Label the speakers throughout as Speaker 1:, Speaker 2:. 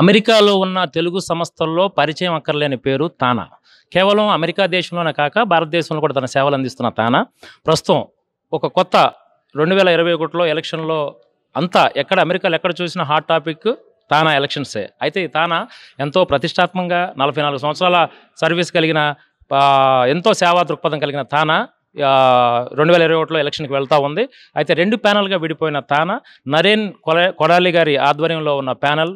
Speaker 1: అమెరికాలో ఉన్న తెలుగు సంస్థల్లో పరిచయం అక్కర్లేని పేరు తానా కేవలం అమెరికా దేశంలోనే కాక భారతదేశంలో కూడా తన సేవలు అందిస్తున్న తానా ప్రస్తుతం ఒక కొత్త రెండు వేల ఇరవై ఒకటిలో ఎలక్షన్లో అంతా ఎక్కడ అమెరికాలో ఎక్కడ చూసిన హాట్ టాపిక్ తానా ఎలక్షన్సే అయితే తానా ఎంతో ప్రతిష్టాత్మకంగా నలభై నాలుగు సంవత్సరాల సర్వీస్ కలిగిన ఎంతో సేవా దృక్పథం కలిగిన తానా రెండు వేల ఇరవై ఒకటిలో ఎలక్షన్కి వెళ్తూ ఉంది అయితే రెండు ప్యానల్గా విడిపోయిన తాన నరేన్ కొడాలి గారి ఆధ్వర్యంలో ఉన్న ప్యానల్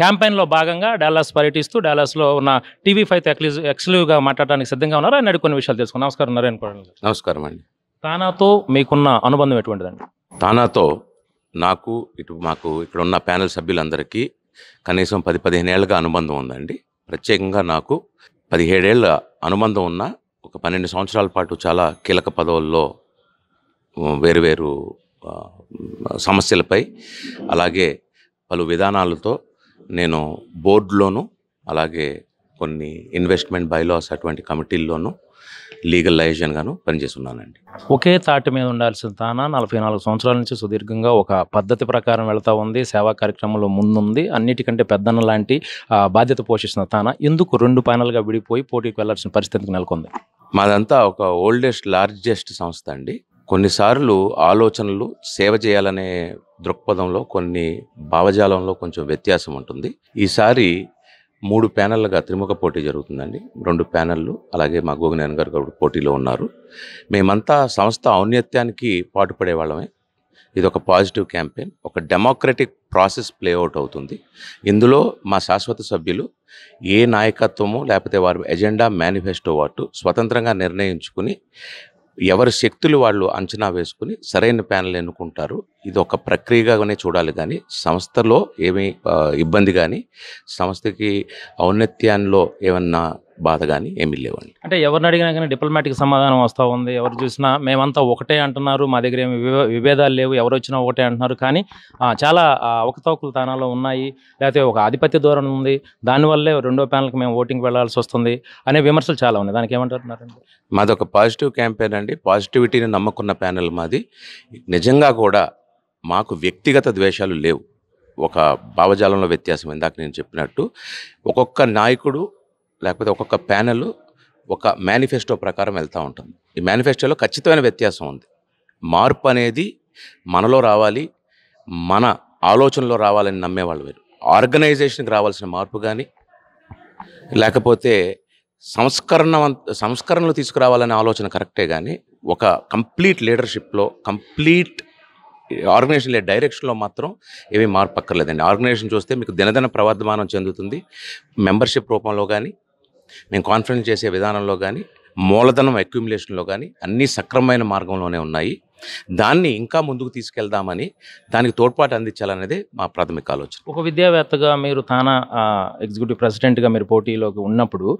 Speaker 1: క్యాంపెయిన్లో భాగంగా డాలాస్ పర్యటిస్తూ డాలాస్లో ఉన్న టీవీ ఫైవ్ ఎక్లూజ్ ఎక్స్క్లూజివ్గా మాట్లాడడానికి సిద్ధంగా ఉన్నారు ఆయన కొన్ని విషయాలు తెలుసుకున్నాం నమస్కారం నరేన్ కొడాలి నమస్కారం అండి తానాతో మీకున్న అనుబంధం ఎటువంటిదండి
Speaker 2: తానాతో నాకు ఇటు మాకు ఇక్కడ ఉన్న ప్యానల్ సభ్యులందరికీ కనీసం పది పదిహేను ఏళ్ళగా అనుబంధం ఉందండి ప్రత్యేకంగా నాకు పదిహేడేళ్ళ అనుబంధం ఉన్న ఒక పన్నెండు సంవత్సరాల పాటు చాలా కీలక పదవుల్లో వేరువేరు సమస్యలపై అలాగే పలు విధానాలతో నేను బోర్డులోను అలాగే కొన్ని ఇన్వెస్ట్మెంట్ బైలాస్ అటువంటి కమిటీల్లోనూ లీగల్ లైజన్గాను పనిచేస్తున్నానండి
Speaker 1: ఒకే తాటి మీద ఉండాల్సిన తాన నలభై నాలుగు సంవత్సరాల నుంచి సుదీర్ఘంగా ఒక పద్ధతి ప్రకారం వెళ్తూ ఉంది సేవా కార్యక్రమంలో ముందుంది అన్నిటికంటే పెద్దన్న లాంటి బాధ్యత పోషిస్తున్న తాన ఎందుకు రెండు ప్యానల్గా విడిపోయి పోటీకి వెళ్లాల్సిన పరిస్థితికి నెలకొంది
Speaker 2: మాదంతా ఒక ఓల్డెస్ట్ లార్జెస్ట్ సంస్థ అండి కొన్నిసార్లు ఆలోచనలు సేవ చేయాలనే దృక్పథంలో కొన్ని భావజాలంలో కొంచెం వ్యత్యాసం ఉంటుంది ఈసారి మూడు ప్యానళ్ళగా త్రిముఖ పోటీ జరుగుతుందండి రెండు ప్యానెళ్ళు అలాగే మా గోగినేన్ గారు కూడా పోటీలో ఉన్నారు మేమంతా సంస్థ ఔన్నత్యానికి పాటుపడే వాళ్ళమే ఇది ఒక పాజిటివ్ క్యాంపెయిన్ ఒక డెమోక్రటిక్ ప్రాసెస్ ప్లేఅవుట్ అవుతుంది ఇందులో మా శాశ్వత సభ్యులు ఏ నాయకత్వము లేకపోతే వారి ఎజెండా మేనిఫెస్టో వాటు స్వతంత్రంగా నిర్ణయించుకుని ఎవరి శక్తులు వాళ్ళు అంచనా వేసుకుని సరైన ప్యానల్ ఎన్నుకుంటారు ఇది ఒక ప్రక్రియగానే చూడాలి కానీ సంస్థలో ఏమీ ఇబ్బంది కానీ సంస్థకి ఔన్నత్యాల్లో ఏమన్నా బాధ కానీ ఏమీ లేవండి
Speaker 1: అంటే ఎవరిని అడిగినా కానీ డిప్లొమాటిక్ సమాధానం వస్తూ ఉంది ఎవరు చూసినా మేమంతా ఒకటే అంటున్నారు మా దగ్గర ఏమి విభేదాలు లేవు ఎవరు వచ్చినా ఒకటే అంటున్నారు కానీ చాలా అవకతవకల తానాలు ఉన్నాయి లేకపోతే ఒక ఆధిపత్య ధోరణి ఉంది దానివల్లే రెండో ప్యానల్కి మేము ఓటింగ్ వెళ్ళాల్సి వస్తుంది అనే విమర్శలు చాలా ఉన్నాయి దానికి ఏమంటున్నారండి
Speaker 2: మాది ఒక పాజిటివ్ క్యాంపెయిన్ అండి పాజిటివిటీని నమ్ముకున్న ప్యానల్ మాది నిజంగా కూడా మాకు వ్యక్తిగత ద్వేషాలు లేవు ఒక భావజాలంలో వ్యత్యాసం ఇందాక నేను చెప్పినట్టు ఒక్కొక్క నాయకుడు లేకపోతే ఒక్కొక్క ప్యానెల్ ఒక మేనిఫెస్టో ప్రకారం వెళ్తూ ఉంటుంది ఈ మేనిఫెస్టోలో ఖచ్చితమైన వ్యత్యాసం ఉంది మార్పు అనేది మనలో రావాలి మన ఆలోచనలో రావాలని నమ్మేవాళ్ళు వేరు ఆర్గనైజేషన్కి రావాల్సిన మార్పు కానీ లేకపోతే సంస్కరణ సంస్కరణలు తీసుకురావాలనే ఆలోచన కరెక్టే కానీ ఒక కంప్లీట్ లీడర్షిప్లో కంప్లీట్ ఆర్గనైజేషన్ లేదు డైరెక్షన్లో మాత్రం ఏమీ మార్పు అక్కర్లేదండి ఆర్గనైజేషన్ చూస్తే మీకు దినదిన ప్రవర్ధమానం చెందుతుంది మెంబర్షిప్ రూపంలో కానీ మేము కాన్ఫిడెన్స్ చేసే విధానంలో కానీ మూలధనం అక్యుమిలేషన్లో కానీ అన్నీ సక్రమమైన మార్గంలోనే ఉన్నాయి దాన్ని ఇంకా ముందుకు తీసుకెళ్దామని దానికి తోడ్పాటు అందించాలనేది మా ప్రాథమిక ఆలోచన
Speaker 1: ఒక విద్యావేత్తగా మీరు తానా ఎగ్జిక్యూటివ్ ప్రెసిడెంట్గా మీరు పోటీలోకి ఉన్నప్పుడు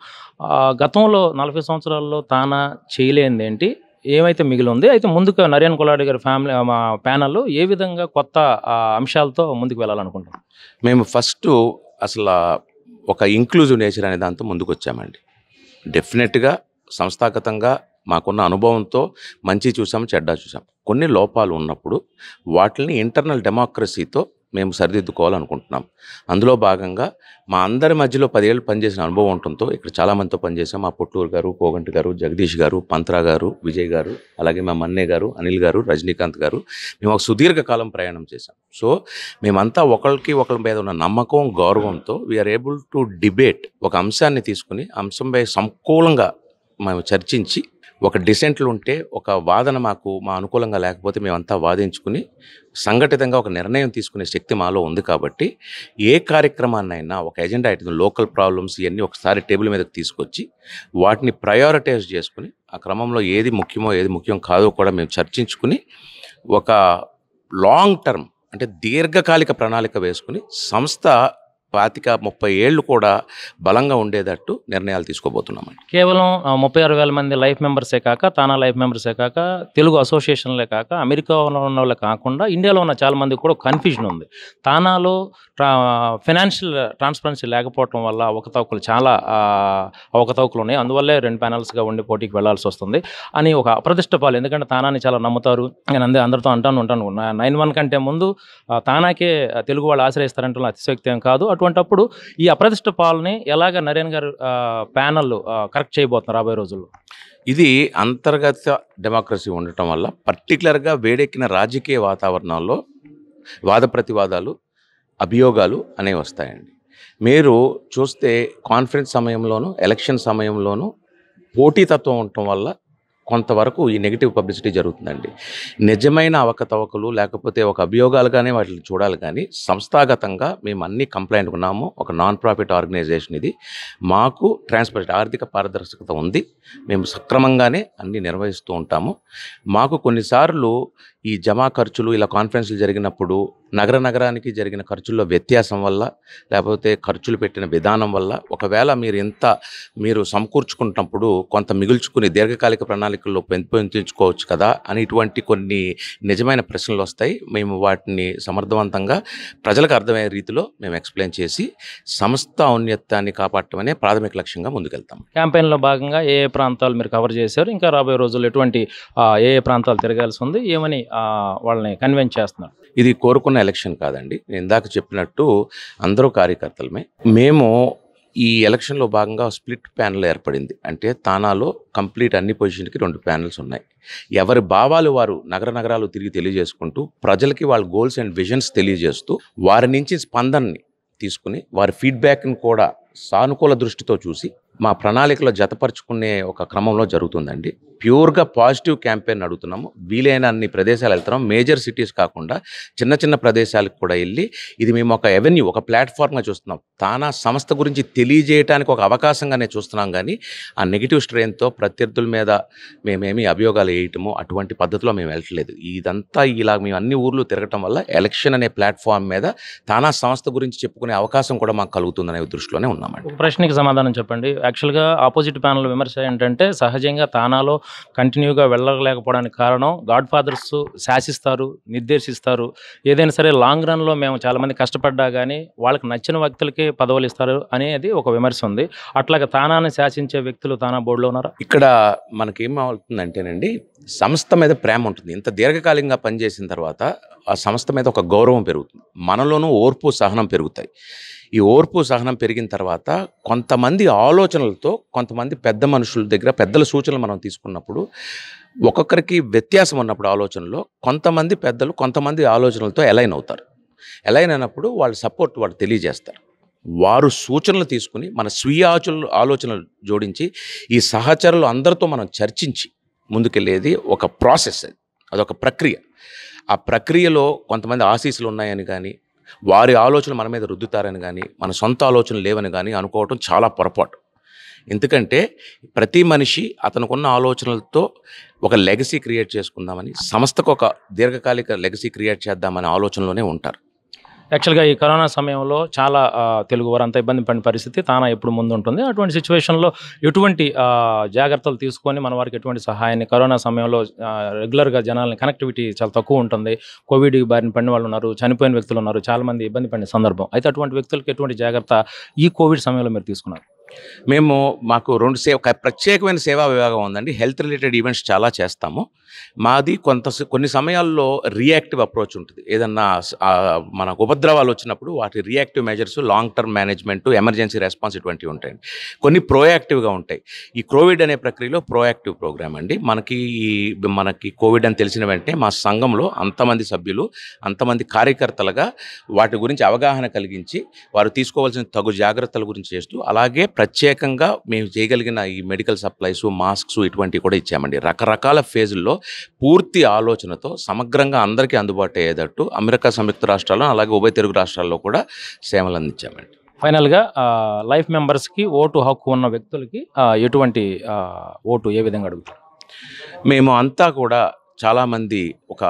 Speaker 1: గతంలో నలభై సంవత్సరాల్లో తానా చేయలేనిదేంటి ఏమైతే మిగిలి ఉంది అయితే ముందుకు నరేన్ కొలాడి గారి ఫ్యామిలీ మా ప్యానల్ ఏ విధంగా కొత్త అంశాలతో ముందుకు వెళ్ళాలనుకుంటున్నాం
Speaker 2: మేము ఫస్ట్ అసలు ఒక ఇంక్లూజివ్ నేచర్ అనే దాంతో ముందుకు వచ్చామండి డెఫినెట్గా సంస్థాగతంగా మాకున్న అనుభవంతో మంచి చూసాం చెడ్డ చూసాం కొన్ని లోపాలు ఉన్నప్పుడు వాటిని ఇంటర్నల్ డెమోక్రసీతో మేము సరిదిద్దుకోవాలనుకుంటున్నాం అందులో భాగంగా మా అందరి మధ్యలో పదేళ్ళు పనిచేసిన అనుభవం ఉండటంతో ఇక్కడ చాలామందితో పనిచేసాం మా పొట్టూరు గారు కోగంటి గారు జగదీష్ గారు పంత్రా గారు విజయ్ గారు అలాగే మా మన్నే గారు అనిల్ గారు రజనీకాంత్ గారు మేము ఒక సుదీర్ఘకాలం ప్రయాణం చేశాం సో మేమంతా ఒకరికి ఒకరి మీద ఉన్న నమ్మకం గౌరవంతో వీఆర్ ఏబుల్ టు డిబేట్ ఒక అంశాన్ని తీసుకుని అంశంపై సంకూలంగా మేము చర్చించి ఒక డిసెంట్లు ఉంటే ఒక వాదన మాకు మా అనుకూలంగా లేకపోతే మేమంతా వాదించుకుని సంఘటితంగా ఒక నిర్ణయం తీసుకునే శక్తి మాలో ఉంది కాబట్టి ఏ కార్యక్రమాన్నైనా ఒక ఎజెండా ఐటమ్ లోకల్ ప్రాబ్లమ్స్ ఇవన్నీ ఒకసారి టేబుల్ మీదకి తీసుకొచ్చి వాటిని ప్రయారిటైజ్ చేసుకుని ఆ క్రమంలో ఏది ముఖ్యమో ఏది ముఖ్యం కాదో కూడా మేము చర్చించుకుని ఒక లాంగ్ టర్మ్ అంటే దీర్ఘకాలిక ప్రణాళిక వేసుకుని సంస్థ పాతిక ముప్పై ఏళ్ళు కూడా బలంగా ఉండేటట్టు నిర్ణయాలు తీసుకోబోతున్నామండి
Speaker 1: కేవలం ముప్పై ఆరు వేల మంది లైఫ్ మెంబర్సే కాక తానా లైఫ్ మెంబర్సే కాక తెలుగు అసోసియేషన్లే కాక అమెరికాలో ఉన్న వాళ్ళే కాకుండా ఇండియాలో ఉన్న చాలా మందికి కూడా కన్ఫ్యూజన్ ఉంది తానాలో ఫైనాన్షియల్ ట్రాన్స్పరెన్సీ లేకపోవటం వల్ల అవకతవకలు చాలా అవకతవకలు ఉన్నాయి అందువల్లే రెండు ప్యానల్స్గా ఉండి పోటీకి వెళ్లాల్సి వస్తుంది అని ఒక పాలు ఎందుకంటే తానాని చాలా నమ్ముతారు నేను అందే అందరితో అంటాను ఉంటాను నైన్ వన్ కంటే ముందు తానాకే తెలుగు వాళ్ళు ఆశ్రయిస్తారంటే అతిశక్తి ఏం కాదు అటు అటువంటప్పుడు ఈ అప్రతిష్ట పాలని ఎలాగ నరేన్ గారు ప్యానల్ కరెక్ట్ చేయబోతున్నారు
Speaker 2: రాబోయే రోజుల్లో ఇది అంతర్గత డెమోక్రసీ ఉండటం వల్ల పర్టికులర్గా వేడెక్కిన రాజకీయ వాతావరణంలో వాద ప్రతివాదాలు అభియోగాలు అనేవి వస్తాయండి మీరు చూస్తే కాన్ఫరెన్స్ సమయంలోనూ ఎలక్షన్ సమయంలోనూ పోటీతత్వం ఉండటం వల్ల కొంతవరకు ఈ నెగిటివ్ పబ్లిసిటీ జరుగుతుందండి నిజమైన అవకతవకలు లేకపోతే ఒక అభియోగాలుగానే వాటిని చూడాలి కానీ సంస్థాగతంగా మేము అన్ని కంప్లైంట్ ఉన్నాము ఒక నాన్ ప్రాఫిట్ ఆర్గనైజేషన్ ఇది మాకు ట్రాన్స్పరెంట్ ఆర్థిక పారదర్శకత ఉంది మేము సక్రమంగానే అన్ని నిర్వహిస్తూ ఉంటాము మాకు కొన్నిసార్లు ఈ జమా ఖర్చులు ఇలా కాన్ఫరెన్స్లు జరిగినప్పుడు నగర నగరానికి జరిగిన ఖర్చుల్లో వ్యత్యాసం వల్ల లేకపోతే ఖర్చులు పెట్టిన విధానం వల్ల ఒకవేళ మీరు ఎంత మీరు సమకూర్చుకున్నప్పుడు కొంత మిగుల్చుకుని దీర్ఘకాలిక ప్రణాళికల్లో పెంపొందించుకోవచ్చు కదా అని ఇటువంటి కొన్ని నిజమైన ప్రశ్నలు వస్తాయి మేము వాటిని సమర్థవంతంగా ప్రజలకు అర్థమయ్యే రీతిలో మేము ఎక్స్ప్లెయిన్ చేసి సంస్థ ఔన్నత్యాన్ని కాపాడటమనే ప్రాథమిక లక్ష్యంగా ముందుకెళ్తాం
Speaker 1: క్యాంపెయిన్లో భాగంగా ఏ ఏ ప్రాంతాలు మీరు కవర్ చేశారు ఇంకా రాబోయే రోజుల్లో ఎటువంటి ఏ ఏ ప్రాంతాలు తిరగాల్సి ఉంది ఏమని
Speaker 2: వాళ్ళని కన్విన్స్ చేస్తున్నారు ఇది కోరుకున్న ఎలక్షన్ కాదండి ఇందాక చెప్పినట్టు అందరూ కార్యకర్తలమే మేము ఈ ఎలక్షన్లో భాగంగా స్ప్లిట్ ప్యానల్ ఏర్పడింది అంటే తానాలో కంప్లీట్ అన్ని పొజిషన్కి రెండు ప్యానల్స్ ఉన్నాయి ఎవరి భావాలు వారు నగర నగరాలు తిరిగి తెలియజేసుకుంటూ ప్రజలకి వాళ్ళ గోల్స్ అండ్ విజన్స్ తెలియజేస్తూ వారి నుంచి స్పందనని తీసుకుని వారి ఫీడ్బ్యాక్ని కూడా సానుకూల దృష్టితో చూసి మా ప్రణాళికలో జతపరుచుకునే ఒక క్రమంలో జరుగుతుందండి ప్యూర్గా పాజిటివ్ క్యాంపెయిన్ అడుగుతున్నాము వీలైన అన్ని ప్రదేశాలు వెళ్తున్నాం మేజర్ సిటీస్ కాకుండా చిన్న చిన్న ప్రదేశాలకు కూడా వెళ్ళి ఇది మేము ఒక ఎవెన్యూ ఒక ప్లాట్ఫామ్గా చూస్తున్నాం తానా సంస్థ గురించి తెలియజేయడానికి ఒక అవకాశంగానే చూస్తున్నాం కానీ ఆ నెగిటివ్ స్ట్రెయిన్తో ప్రత్యర్థుల మీద మేమేమి అభియోగాలు వేయటము అటువంటి పద్ధతిలో మేము వెళ్ళట్లేదు ఇదంతా ఇలా మేము అన్ని ఊర్లు తిరగటం వల్ల ఎలక్షన్ అనే ప్లాట్ఫామ్ మీద తానా సంస్థ గురించి చెప్పుకునే అవకాశం కూడా మాకు కలుగుతుందనే దృష్టిలోనే ఉన్నామండి
Speaker 1: ప్రశ్నకి సమాధానం చెప్పండి యాక్చువల్గా ఆపోజిట్ ప్యానల్ విమర్శ ఏంటంటే సహజంగా తానాలో కంటిన్యూగా వెళ్ళలేకపోవడానికి కారణం గాడ్ ఫాదర్స్ శాసిస్తారు నిర్దేశిస్తారు ఏదైనా సరే లాంగ్ రన్లో మేము చాలామంది కష్టపడ్డా కానీ వాళ్ళకి నచ్చిన వ్యక్తులకి పదవులు ఇస్తారు అనేది ఒక విమర్శ ఉంది అట్లాగే తానాన్ని శాసించే వ్యక్తులు తానా బోర్డులో
Speaker 2: ఉన్నారు ఇక్కడ మనకేం అవుతుందంటేనండి సంస్థ మీద ప్రేమ ఉంటుంది ఇంత దీర్ఘకాలికంగా పనిచేసిన తర్వాత ఆ సంస్థ మీద ఒక గౌరవం పెరుగుతుంది మనలోనూ ఓర్పు సహనం పెరుగుతాయి ఈ ఓర్పు సహనం పెరిగిన తర్వాత కొంతమంది ఆలోచనలతో కొంతమంది పెద్ద మనుషుల దగ్గర పెద్దల సూచనలు మనం తీసుకున్నప్పుడు ఒక్కొక్కరికి వ్యత్యాసం ఉన్నప్పుడు ఆలోచనలో కొంతమంది పెద్దలు కొంతమంది ఆలోచనలతో ఎలైన్ అవుతారు ఎలైన్ అయినప్పుడు వాళ్ళ సపోర్ట్ వాళ్ళు తెలియజేస్తారు వారు సూచనలు తీసుకుని మన స్వీయ ఆలోచనలు ఆలోచనలు జోడించి ఈ సహచరులు అందరితో మనం చర్చించి ముందుకెళ్ళేది ఒక ప్రాసెస్ అది అదొక ప్రక్రియ ఆ ప్రక్రియలో కొంతమంది ఆశీస్సులు ఉన్నాయని కానీ వారి ఆలోచనలు మన మీద రుద్దుతారని కానీ మన సొంత ఆలోచనలు లేవని కానీ అనుకోవటం చాలా పొరపాటు ఎందుకంటే ప్రతి మనిషి అతనుకున్న ఆలోచనలతో ఒక లెగసీ క్రియేట్ చేసుకుందామని సంస్థకు ఒక దీర్ఘకాలిక లెగసీ క్రియేట్ చేద్దామనే ఆలోచనలోనే ఉంటారు
Speaker 1: యాక్చువల్గా ఈ కరోనా సమయంలో చాలా తెలుగు వారు అంత ఇబ్బంది పడిన పరిస్థితి తానా ఎప్పుడు ముందు ఉంటుంది అటువంటి సిచ్యువేషన్లో ఎటువంటి జాగ్రత్తలు తీసుకొని మన వారికి ఎటువంటి సహాయాన్ని కరోనా సమయంలో రెగ్యులర్గా జనాలని కనెక్టివిటీ చాలా తక్కువ ఉంటుంది కోవిడ్ బారిన పడిన వాళ్ళు ఉన్నారు చనిపోయిన వ్యక్తులు ఉన్నారు చాలామంది ఇబ్బంది పడిన సందర్భం అయితే అటువంటి వ్యక్తులకు
Speaker 2: ఎటువంటి జాగ్రత్త ఈ కోవిడ్ సమయంలో మీరు తీసుకున్నారు మేము మాకు రెండు సేవ ప్రత్యేకమైన సేవా విభాగం ఉందండి హెల్త్ రిలేటెడ్ ఈవెంట్స్ చాలా చేస్తాము మాది కొంత కొన్ని సమయాల్లో రియాక్టివ్ అప్రోచ్ ఉంటుంది ఏదన్నా మనకు ఉపద్రవాలు వచ్చినప్పుడు వాటి reactive measures long term management emergency response ఇటువంటివి ఉంటాయండి కొన్ని ప్రోయాక్టివ్గా ఉంటాయి ఈ కోవిడ్ అనే ప్రక్రియలో ప్రోయాక్టివ్ ప్రోగ్రామ్ అండి మనకి ఈ మనకి కోవిడ్ అని తెలిసిన వెంటనే మా సంఘంలో అంతమంది సభ్యులు అంతమంది కార్యకర్తలుగా వాటి గురించి అవగాహన కలిగించి వారు తీసుకోవాల్సిన తగు జాగ్రత్తల గురించి చేస్తూ అలాగే ప్రత్యేకంగా మేము చేయగలిగిన ఈ మెడికల్ సప్లైస్ మాస్క్స్ ఇటువంటివి కూడా ఇచ్చామండి రకరకాల ఫేజుల్లో పూర్తి ఆలోచనతో సమగ్రంగా అందరికీ అందుబాటు అయ్యేటట్టు అమెరికా సంయుక్త రాష్ట్రాల్లో అలాగే ఉభయ తెలుగు రాష్ట్రాల్లో కూడా సేవలు అందించామండి
Speaker 1: ఫైనల్గా లైఫ్ మెంబర్స్కి ఓటు హక్కు ఉన్న వ్యక్తులకి
Speaker 2: ఎటువంటి ఓటు ఏ విధంగా అడుగుతారు మేము అంతా కూడా చాలామంది ఒక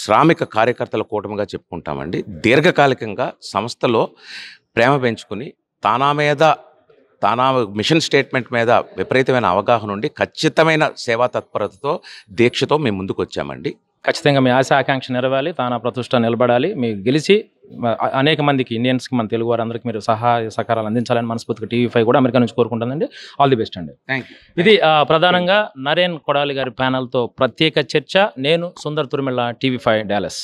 Speaker 2: శ్రామిక కార్యకర్తల కూటమిగా చెప్పుకుంటామండి దీర్ఘకాలికంగా సంస్థలో ప్రేమ పెంచుకుని తానా మీద తానా మిషన్ స్టేట్మెంట్ మీద విపరీతమైన అవగాహన ఉండి ఖచ్చితమైన సేవా తత్పరతతో దీక్షతో మేము ముందుకు వచ్చామండి ఖచ్చితంగా మీ ఆశ
Speaker 1: ఆకాంక్ష నెరవాలి తాన ప్రతిష్ట నిలబడాలి మీరు గెలిచి అనేక మందికి ఇండియన్స్కి మన తెలుగు వారందరికీ మీరు సహాయ సహకారాలు అందించాలని మనస్ఫూర్తిగా టీవీ ఫైవ్ కూడా అమెరికా నుంచి కోరుకుంటుందండి ఆల్ ది బెస్ట్ అండి ఇది ప్రధానంగా నరేన్ కొడాలి గారి ప్యానల్తో ప్రత్యేక చర్చ నేను సుందర్ తుర్మిళ టీవీ ఫైవ్ డాలస్